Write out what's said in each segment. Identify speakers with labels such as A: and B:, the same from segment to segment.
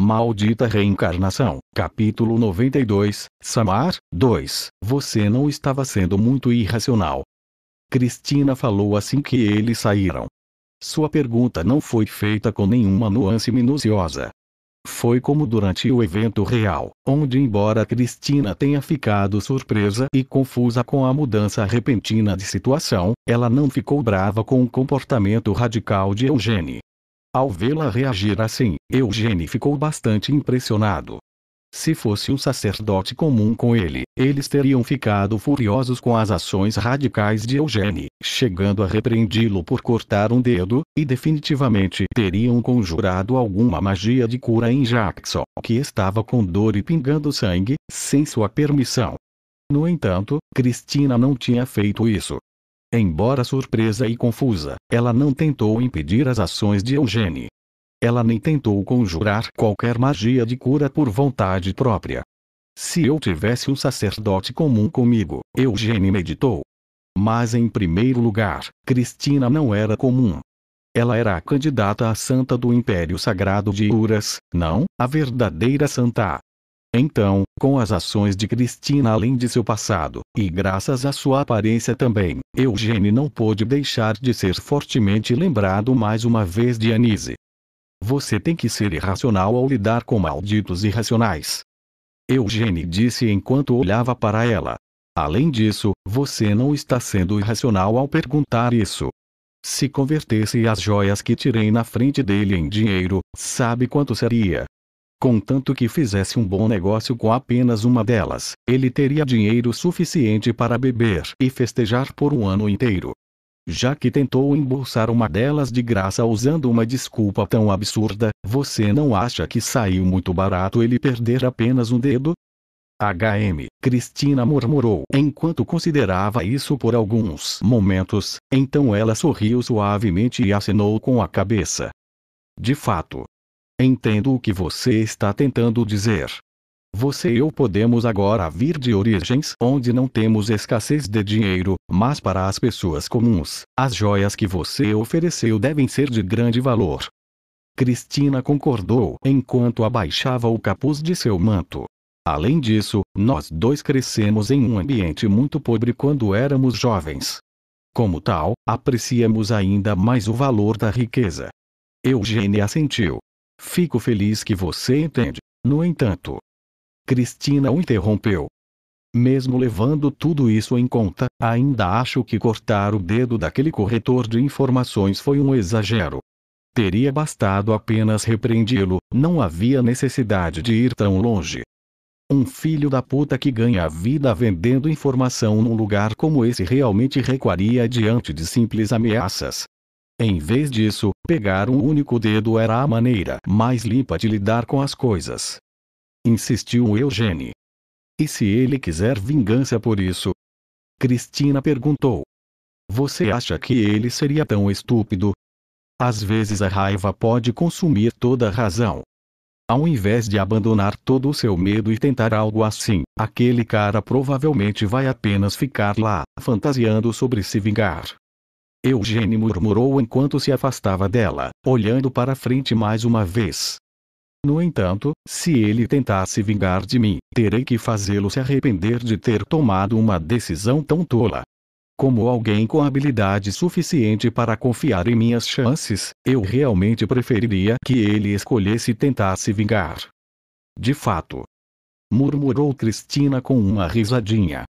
A: Maldita Reencarnação, capítulo 92, Samar, 2, você não estava sendo muito irracional. Cristina falou assim que eles saíram. Sua pergunta não foi feita com nenhuma nuance minuciosa. Foi como durante o evento real, onde, embora Cristina tenha ficado surpresa e confusa com a mudança repentina de situação, ela não ficou brava com o comportamento radical de Eugênio. Ao vê-la reagir assim, Eugene ficou bastante impressionado. Se fosse um sacerdote comum com ele, eles teriam ficado furiosos com as ações radicais de Eugene, chegando a repreendê-lo por cortar um dedo, e definitivamente teriam conjurado alguma magia de cura em Jackson, que estava com dor e pingando sangue, sem sua permissão. No entanto, Cristina não tinha feito isso. Embora surpresa e confusa, ela não tentou impedir as ações de Eugene. Ela nem tentou conjurar qualquer magia de cura por vontade própria. Se eu tivesse um sacerdote comum comigo, Eugene meditou. Mas em primeiro lugar, Cristina não era comum. Ela era a candidata à santa do Império Sagrado de Uras, não, a verdadeira santa. Então, com as ações de Cristina além de seu passado, e graças à sua aparência também, Eugênio não pôde deixar de ser fortemente lembrado mais uma vez de Anise. Você tem que ser irracional ao lidar com malditos irracionais. Eugênio disse enquanto olhava para ela. Além disso, você não está sendo irracional ao perguntar isso. Se convertesse as joias que tirei na frente dele em dinheiro, sabe quanto seria? contanto que fizesse um bom negócio com apenas uma delas, ele teria dinheiro suficiente para beber e festejar por um ano inteiro. Já que tentou embolsar uma delas de graça usando uma desculpa tão absurda, você não acha que saiu muito barato ele perder apenas um dedo? HM, Cristina murmurou enquanto considerava isso por alguns momentos, então ela sorriu suavemente e acenou com a cabeça. De fato, Entendo o que você está tentando dizer. Você e eu podemos agora vir de origens onde não temos escassez de dinheiro, mas para as pessoas comuns, as joias que você ofereceu devem ser de grande valor. Cristina concordou enquanto abaixava o capuz de seu manto. Além disso, nós dois crescemos em um ambiente muito pobre quando éramos jovens. Como tal, apreciamos ainda mais o valor da riqueza. Eugênia assentiu. Fico feliz que você entende. No entanto, Cristina o interrompeu. Mesmo levando tudo isso em conta, ainda acho que cortar o dedo daquele corretor de informações foi um exagero. Teria bastado apenas repreendê-lo, não havia necessidade de ir tão longe. Um filho da puta que ganha a vida vendendo informação num lugar como esse realmente recuaria diante de simples ameaças. Em vez disso, pegar um único dedo era a maneira mais limpa de lidar com as coisas. Insistiu Eugênie. E se ele quiser vingança por isso? Cristina perguntou. Você acha que ele seria tão estúpido? Às vezes a raiva pode consumir toda a razão. Ao invés de abandonar todo o seu medo e tentar algo assim, aquele cara provavelmente vai apenas ficar lá, fantasiando sobre se vingar. Eugênio murmurou enquanto se afastava dela, olhando para frente mais uma vez. No entanto, se ele tentasse vingar de mim, terei que fazê-lo se arrepender de ter tomado uma decisão tão tola. Como alguém com habilidade suficiente para confiar em minhas chances, eu realmente preferiria que ele escolhesse e tentasse vingar. De fato. Murmurou Cristina com uma risadinha.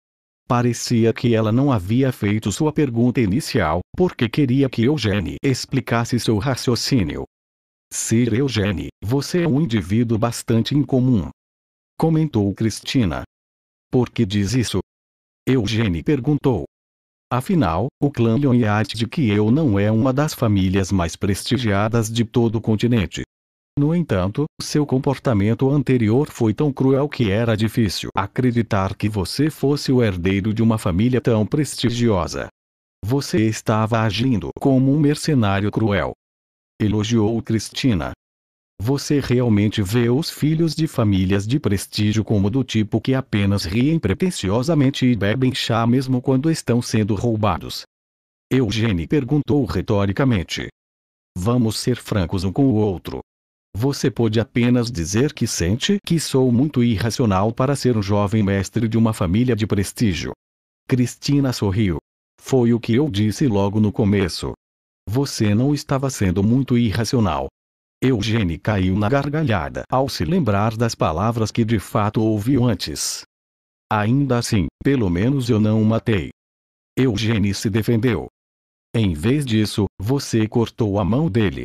A: Parecia que ela não havia feito sua pergunta inicial, porque queria que Eugênio explicasse seu raciocínio. Sir Eugênio, você é um indivíduo bastante incomum. Comentou Cristina. Por que diz isso? Eugênio perguntou. Afinal, o clã Yonhard de que eu não é uma das famílias mais prestigiadas de todo o continente. No entanto, seu comportamento anterior foi tão cruel que era difícil acreditar que você fosse o herdeiro de uma família tão prestigiosa. Você estava agindo como um mercenário cruel. Elogiou Cristina. Você realmente vê os filhos de famílias de prestígio como do tipo que apenas riem pretensiosamente e bebem chá mesmo quando estão sendo roubados. Eugênio perguntou retoricamente. Vamos ser francos um com o outro. Você pode apenas dizer que sente que sou muito irracional para ser um jovem mestre de uma família de prestígio. Cristina sorriu. Foi o que eu disse logo no começo. Você não estava sendo muito irracional. Eugênie caiu na gargalhada ao se lembrar das palavras que de fato ouviu antes. Ainda assim, pelo menos eu não o matei. Eugênie se defendeu. Em vez disso, você cortou a mão dele.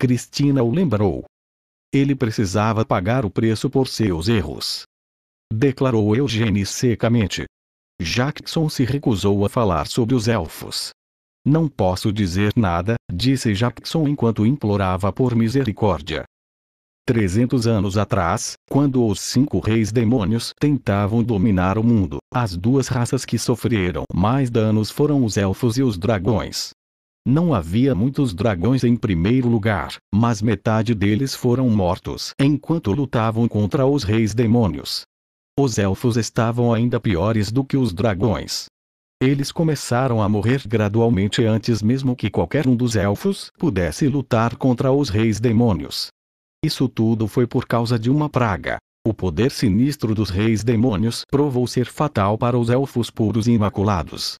A: Cristina o lembrou. Ele precisava pagar o preço por seus erros. Declarou Eugene secamente. Jackson se recusou a falar sobre os elfos. Não posso dizer nada, disse Jackson enquanto implorava por misericórdia. Trezentos anos atrás, quando os cinco reis demônios tentavam dominar o mundo, as duas raças que sofreram mais danos foram os elfos e os dragões. Não havia muitos dragões em primeiro lugar, mas metade deles foram mortos enquanto lutavam contra os reis demônios. Os elfos estavam ainda piores do que os dragões. Eles começaram a morrer gradualmente antes mesmo que qualquer um dos elfos pudesse lutar contra os reis demônios. Isso tudo foi por causa de uma praga. O poder sinistro dos reis demônios provou ser fatal para os elfos puros e imaculados.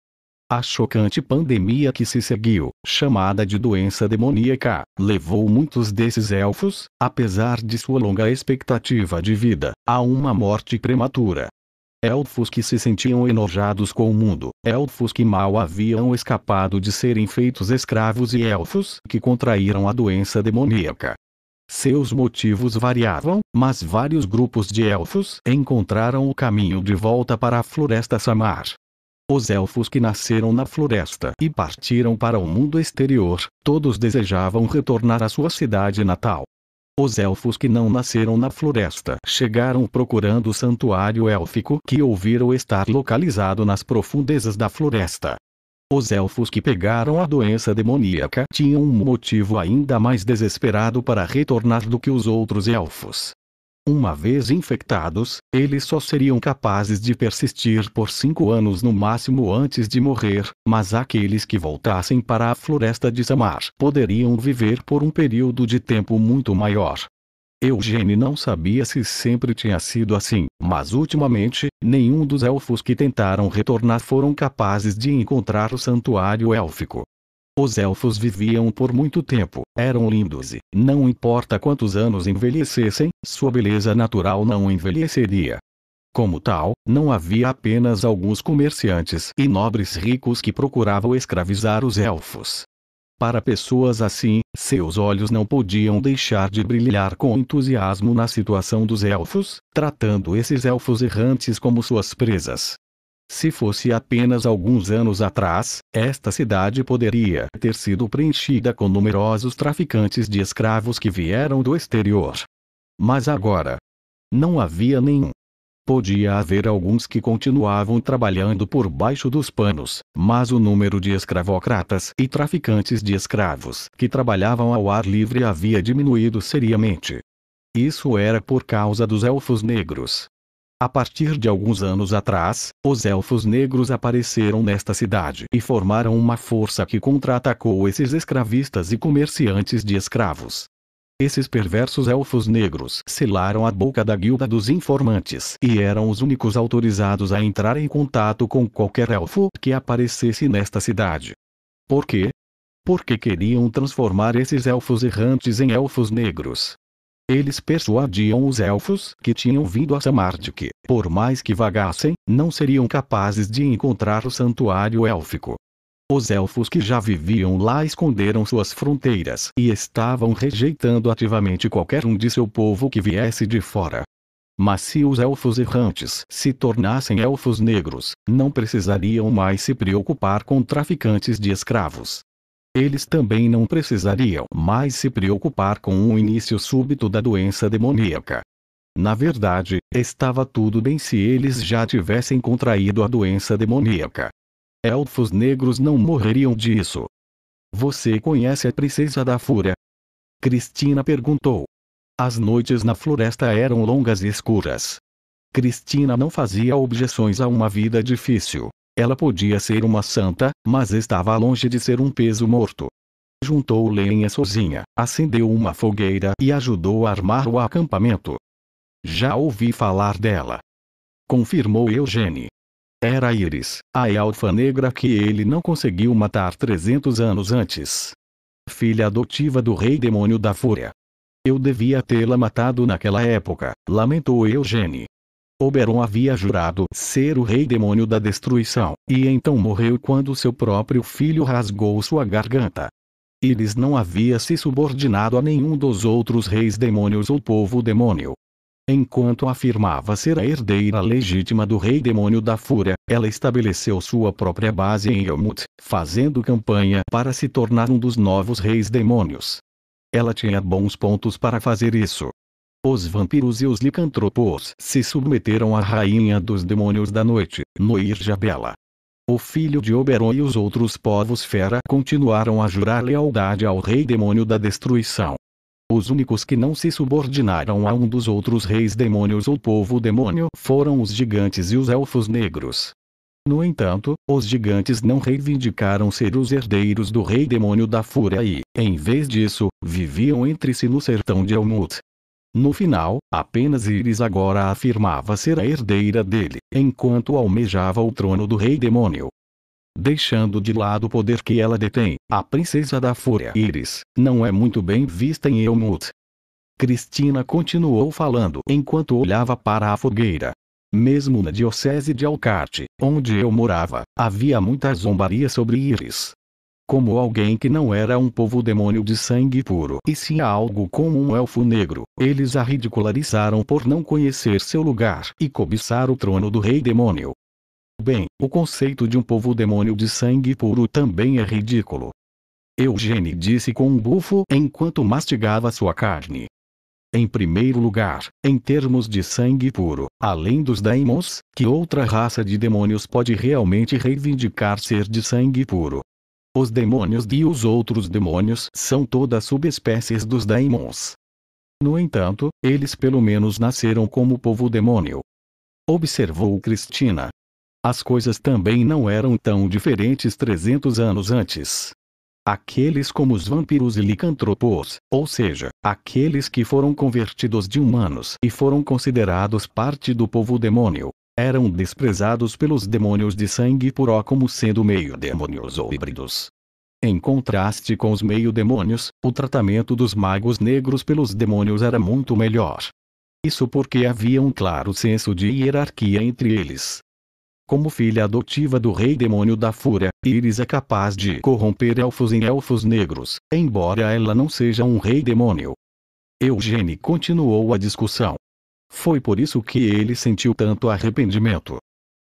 A: A chocante pandemia que se seguiu, chamada de doença demoníaca, levou muitos desses elfos, apesar de sua longa expectativa de vida, a uma morte prematura. Elfos que se sentiam enojados com o mundo, elfos que mal haviam escapado de serem feitos escravos e elfos que contraíram a doença demoníaca. Seus motivos variavam, mas vários grupos de elfos encontraram o caminho de volta para a Floresta Samar. Os elfos que nasceram na floresta e partiram para o mundo exterior, todos desejavam retornar à sua cidade natal. Os elfos que não nasceram na floresta chegaram procurando o santuário élfico que ouviram estar localizado nas profundezas da floresta. Os elfos que pegaram a doença demoníaca tinham um motivo ainda mais desesperado para retornar do que os outros elfos. Uma vez infectados, eles só seriam capazes de persistir por cinco anos no máximo antes de morrer, mas aqueles que voltassem para a floresta de Samar poderiam viver por um período de tempo muito maior. Eugene não sabia se sempre tinha sido assim, mas ultimamente, nenhum dos elfos que tentaram retornar foram capazes de encontrar o santuário élfico. Os elfos viviam por muito tempo, eram lindos e, não importa quantos anos envelhecessem, sua beleza natural não envelheceria. Como tal, não havia apenas alguns comerciantes e nobres ricos que procuravam escravizar os elfos. Para pessoas assim, seus olhos não podiam deixar de brilhar com entusiasmo na situação dos elfos, tratando esses elfos errantes como suas presas. Se fosse apenas alguns anos atrás, esta cidade poderia ter sido preenchida com numerosos traficantes de escravos que vieram do exterior. Mas agora, não havia nenhum. Podia haver alguns que continuavam trabalhando por baixo dos panos, mas o número de escravocratas e traficantes de escravos que trabalhavam ao ar livre havia diminuído seriamente. Isso era por causa dos elfos negros, a partir de alguns anos atrás, os elfos negros apareceram nesta cidade e formaram uma força que contra-atacou esses escravistas e comerciantes de escravos. Esses perversos elfos negros selaram a boca da guilda dos informantes e eram os únicos autorizados a entrar em contato com qualquer elfo que aparecesse nesta cidade. Por quê? Porque queriam transformar esses elfos errantes em elfos negros, eles persuadiam os elfos que tinham vindo a Samarte que, por mais que vagassem, não seriam capazes de encontrar o santuário élfico. Os elfos que já viviam lá esconderam suas fronteiras e estavam rejeitando ativamente qualquer um de seu povo que viesse de fora. Mas se os elfos errantes se tornassem elfos negros, não precisariam mais se preocupar com traficantes de escravos, eles também não precisariam mais se preocupar com o início súbito da doença demoníaca. Na verdade, estava tudo bem se eles já tivessem contraído a doença demoníaca. Elfos negros não morreriam disso. Você conhece a Princesa da Fúria? Cristina perguntou. As noites na floresta eram longas e escuras. Cristina não fazia objeções a uma vida difícil, ela podia ser uma santa, mas estava longe de ser um peso morto. Juntou lenha sozinha, acendeu uma fogueira e ajudou a armar o acampamento. Já ouvi falar dela. Confirmou Eugene. Era Iris, a elfa negra que ele não conseguiu matar 300 anos antes. Filha adotiva do rei demônio da fúria. Eu devia tê-la matado naquela época, lamentou Eugene. Oberon havia jurado ser o rei demônio da destruição, e então morreu quando seu próprio filho rasgou sua garganta. Iris não havia se subordinado a nenhum dos outros reis demônios ou povo demônio. Enquanto afirmava ser a herdeira legítima do rei demônio da fúria, ela estabeleceu sua própria base em Elmut, fazendo campanha para se tornar um dos novos reis demônios. Ela tinha bons pontos para fazer isso, os vampiros e os licantropos se submeteram à rainha dos demônios da noite, Noir Jabela. O filho de Oberon e os outros povos fera continuaram a jurar lealdade ao rei demônio da destruição. Os únicos que não se subordinaram a um dos outros reis demônios ou povo demônio foram os gigantes e os elfos negros. No entanto, os gigantes não reivindicaram ser os herdeiros do rei demônio da fúria e, em vez disso, viviam entre si no sertão de Elmut, no final, apenas Iris agora afirmava ser a herdeira dele, enquanto almejava o trono do rei demônio. Deixando de lado o poder que ela detém, a princesa da fúria Iris, não é muito bem vista em Elmut. Cristina continuou falando enquanto olhava para a fogueira. Mesmo na diocese de Alcarte, onde eu morava, havia muita zombaria sobre Iris, como alguém que não era um povo demônio de sangue puro, e sim algo como um elfo negro. Eles a ridicularizaram por não conhecer seu lugar e cobiçar o trono do rei demônio. Bem, o conceito de um povo demônio de sangue puro também é ridículo. Eugene disse com um bufo enquanto mastigava sua carne. Em primeiro lugar, em termos de sangue puro, além dos daimons, que outra raça de demônios pode realmente reivindicar ser de sangue puro? Os demônios e os outros demônios são todas subespécies dos daimons. No entanto, eles pelo menos nasceram como povo demônio. Observou Cristina. As coisas também não eram tão diferentes 300 anos antes. Aqueles como os vampiros e licantropos, ou seja, aqueles que foram convertidos de humanos e foram considerados parte do povo demônio, eram desprezados pelos demônios de sangue poró como sendo meio-demônios ou híbridos. Em contraste com os meio-demônios, o tratamento dos magos negros pelos demônios era muito melhor. Isso porque havia um claro senso de hierarquia entre eles. Como filha adotiva do rei demônio da fúria, Iris é capaz de corromper elfos em elfos negros, embora ela não seja um rei demônio. Eugene continuou a discussão, foi por isso que ele sentiu tanto arrependimento.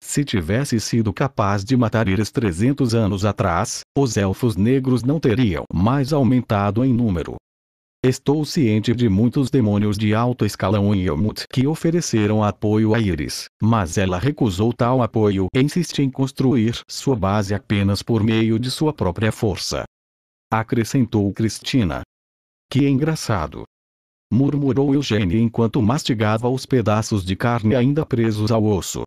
A: Se tivesse sido capaz de matar eles 300 anos atrás, os elfos negros não teriam mais aumentado em número. Estou ciente de muitos demônios de alto escalão em Yomut que ofereceram apoio a Iris, mas ela recusou tal apoio e insiste em construir sua base apenas por meio de sua própria força. Acrescentou Cristina. Que engraçado murmurou Eugênio enquanto mastigava os pedaços de carne ainda presos ao osso.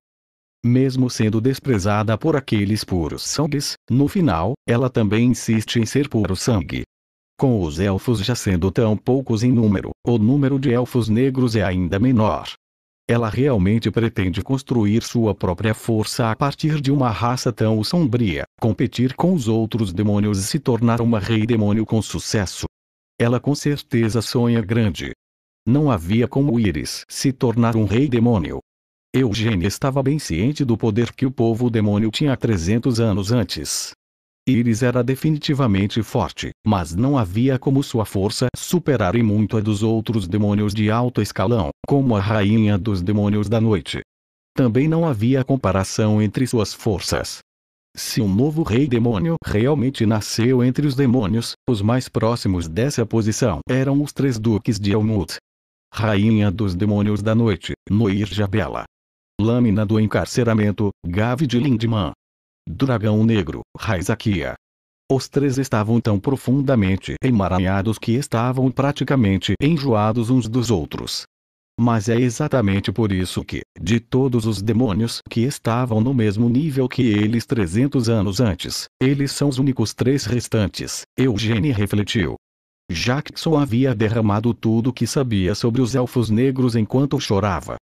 A: Mesmo sendo desprezada por aqueles puros sangues, no final, ela também insiste em ser puro sangue. Com os elfos já sendo tão poucos em número, o número de elfos negros é ainda menor. Ela realmente pretende construir sua própria força a partir de uma raça tão sombria, competir com os outros demônios e se tornar uma rei demônio com sucesso. Ela com certeza sonha grande. Não havia como Íris se tornar um rei demônio. Eugênia estava bem ciente do poder que o povo demônio tinha 300 anos antes. Íris era definitivamente forte, mas não havia como sua força superar e muito a dos outros demônios de alto escalão, como a rainha dos demônios da noite. Também não havia comparação entre suas forças. Se um novo rei demônio realmente nasceu entre os demônios, os mais próximos dessa posição eram os três duques de Elmut. Rainha dos Demônios da Noite, Noir Jabela. Lâmina do Encarceramento, Gavi de Lindman. Dragão Negro, Raizakia. Os três estavam tão profundamente emaranhados que estavam praticamente enjoados uns dos outros. Mas é exatamente por isso que, de todos os demônios que estavam no mesmo nível que eles 300 anos antes, eles são os únicos três restantes, Eugênio refletiu. Jackson havia derramado tudo o que sabia sobre os elfos negros enquanto chorava.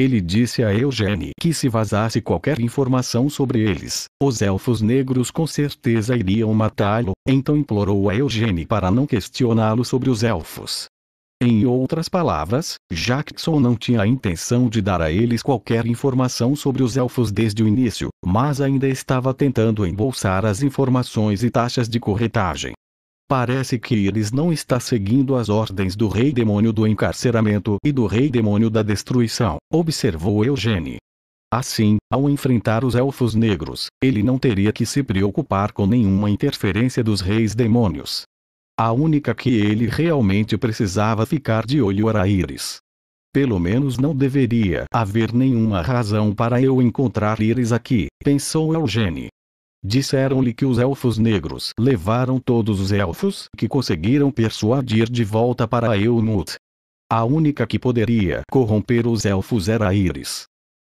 A: Ele disse a Eugênio que se vazasse qualquer informação sobre eles, os elfos negros com certeza iriam matá-lo, então implorou a Eugênio para não questioná-lo sobre os elfos. Em outras palavras, Jackson não tinha a intenção de dar a eles qualquer informação sobre os elfos desde o início, mas ainda estava tentando embolsar as informações e taxas de corretagem. Parece que eles não está seguindo as ordens do rei demônio do encarceramento e do rei demônio da destruição, observou Eugene. Assim, ao enfrentar os elfos negros, ele não teria que se preocupar com nenhuma interferência dos reis demônios, a única que ele realmente precisava ficar de olho era Iris. Pelo menos não deveria haver nenhuma razão para eu encontrar Iris aqui, pensou Eugene. Disseram-lhe que os elfos negros levaram todos os elfos que conseguiram persuadir de volta para Eumut. A única que poderia corromper os elfos era Iris.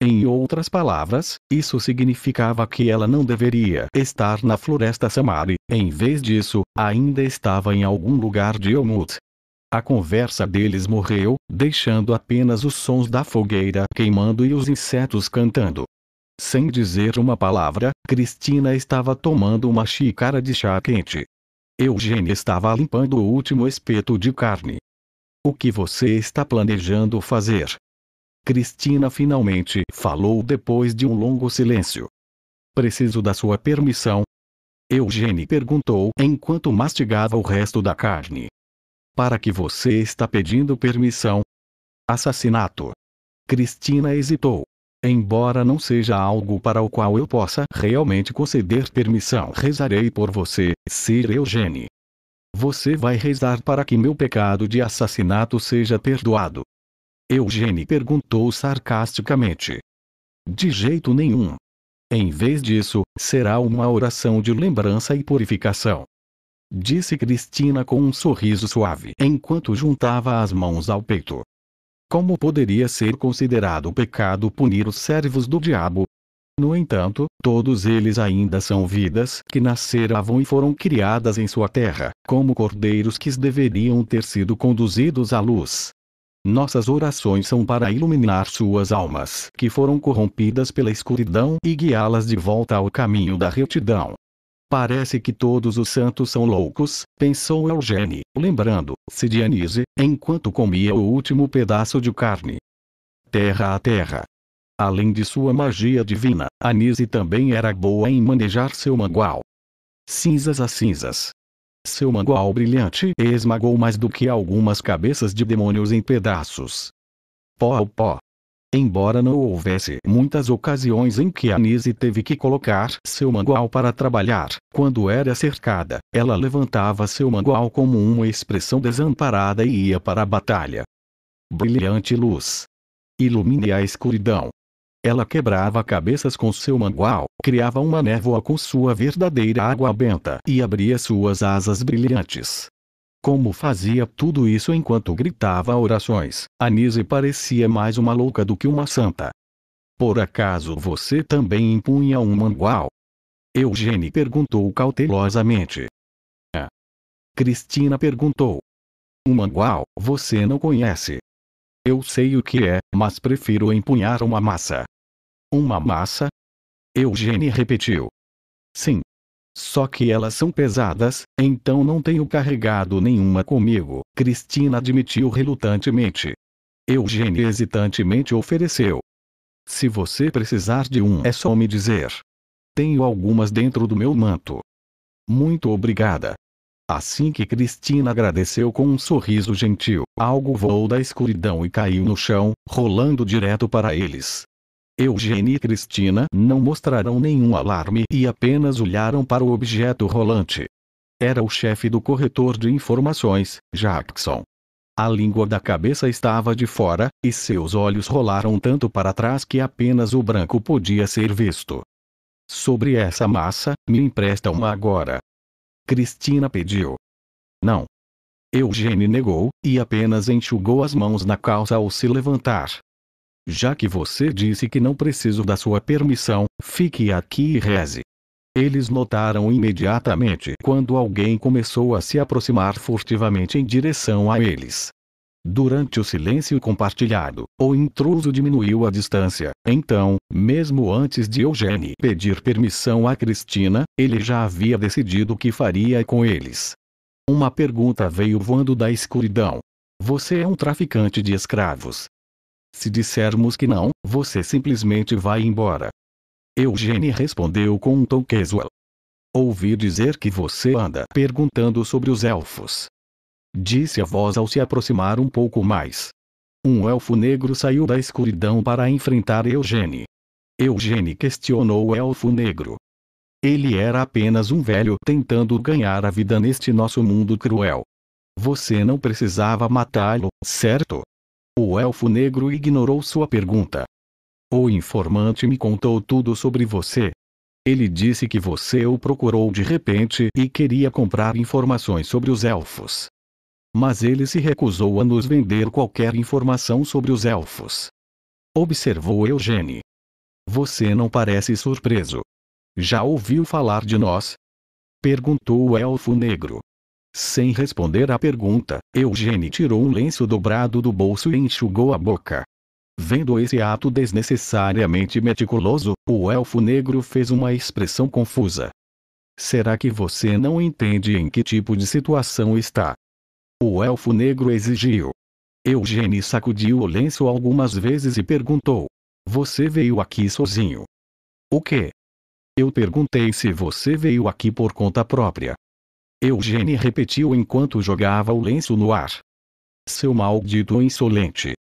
A: Em outras palavras, isso significava que ela não deveria estar na floresta Samari, em vez disso, ainda estava em algum lugar de Elmut. A conversa deles morreu, deixando apenas os sons da fogueira queimando e os insetos cantando. Sem dizer uma palavra, Cristina estava tomando uma xícara de chá quente. Eugênio estava limpando o último espeto de carne. O que você está planejando fazer? Cristina finalmente falou depois de um longo silêncio. Preciso da sua permissão. Eugênie perguntou enquanto mastigava o resto da carne. Para que você está pedindo permissão? Assassinato. Cristina hesitou. Embora não seja algo para o qual eu possa realmente conceder permissão, rezarei por você, Sir Eugênie. Você vai rezar para que meu pecado de assassinato seja perdoado. Eugênie perguntou sarcasticamente. De jeito nenhum. Em vez disso, será uma oração de lembrança e purificação. Disse Cristina com um sorriso suave enquanto juntava as mãos ao peito. Como poderia ser considerado pecado punir os servos do diabo? No entanto, todos eles ainda são vidas que nasceram e foram criadas em sua terra, como cordeiros que deveriam ter sido conduzidos à luz. Nossas orações são para iluminar suas almas que foram corrompidas pela escuridão e guiá-las de volta ao caminho da retidão. Parece que todos os santos são loucos, pensou Eugene, lembrando-se de Anise, enquanto comia o último pedaço de carne. Terra a terra. Além de sua magia divina, Anise também era boa em manejar seu mangual. Cinzas a cinzas, seu mangual brilhante esmagou mais do que algumas cabeças de demônios em pedaços. Pó ao pó. Embora não houvesse muitas ocasiões em que Anise teve que colocar seu mangual para trabalhar, quando era cercada, ela levantava seu mangual como uma expressão desamparada e ia para a batalha. Brilhante luz. Ilumine a escuridão. Ela quebrava cabeças com seu mangual, criava uma névoa com sua verdadeira água benta e abria suas asas brilhantes. Como fazia tudo isso enquanto gritava orações, Anise parecia mais uma louca do que uma santa. Por acaso você também empunha um mangual? Eugênio perguntou cautelosamente. Ah. Cristina perguntou. Um mangual, você não conhece. Eu sei o que é, mas prefiro empunhar uma massa. Uma massa? Eugênia repetiu. Sim. Só que elas são pesadas, então não tenho carregado nenhuma comigo, Cristina admitiu relutantemente. Eugênia hesitantemente ofereceu. Se você precisar de um, é só me dizer. Tenho algumas dentro do meu manto. Muito obrigada. Assim que Cristina agradeceu com um sorriso gentil, algo voou da escuridão e caiu no chão, rolando direto para eles. Eugênia e Cristina não mostraram nenhum alarme e apenas olharam para o objeto rolante. Era o chefe do corretor de informações, Jackson. A língua da cabeça estava de fora, e seus olhos rolaram tanto para trás que apenas o branco podia ser visto. Sobre essa massa, me empresta uma agora. Cristina pediu. Não. Eugênio negou, e apenas enxugou as mãos na calça ao se levantar. Já que você disse que não preciso da sua permissão, fique aqui e reze. Eles notaram imediatamente quando alguém começou a se aproximar furtivamente em direção a eles. Durante o silêncio compartilhado, o intruso diminuiu a distância. Então, mesmo antes de Eugênio pedir permissão a Cristina, ele já havia decidido o que faria com eles. Uma pergunta veio voando da escuridão. Você é um traficante de escravos, se dissermos que não, você simplesmente vai embora. Eugene respondeu com um tom casual. Ouvi dizer que você anda perguntando sobre os elfos. Disse a voz ao se aproximar um pouco mais. Um elfo negro saiu da escuridão para enfrentar Eugene. Eugene questionou o elfo negro. Ele era apenas um velho tentando ganhar a vida neste nosso mundo cruel. Você não precisava matá-lo, certo? O elfo negro ignorou sua pergunta. O informante me contou tudo sobre você. Ele disse que você o procurou de repente e queria comprar informações sobre os elfos. Mas ele se recusou a nos vender qualquer informação sobre os elfos. Observou Eugene. Você não parece surpreso. Já ouviu falar de nós? Perguntou o elfo negro. Sem responder à pergunta, Eugênio tirou um lenço dobrado do bolso e enxugou a boca. Vendo esse ato desnecessariamente meticuloso, o elfo negro fez uma expressão confusa. Será que você não entende em que tipo de situação está? O elfo negro exigiu. Eugênio sacudiu o lenço algumas vezes e perguntou: Você veio aqui sozinho? O quê? Eu perguntei se você veio aqui por conta própria. Eugene repetiu enquanto jogava o lenço no ar. Seu maldito insolente.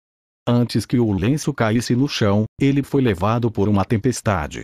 A: Antes que o lenço caísse no chão, ele foi levado por uma tempestade.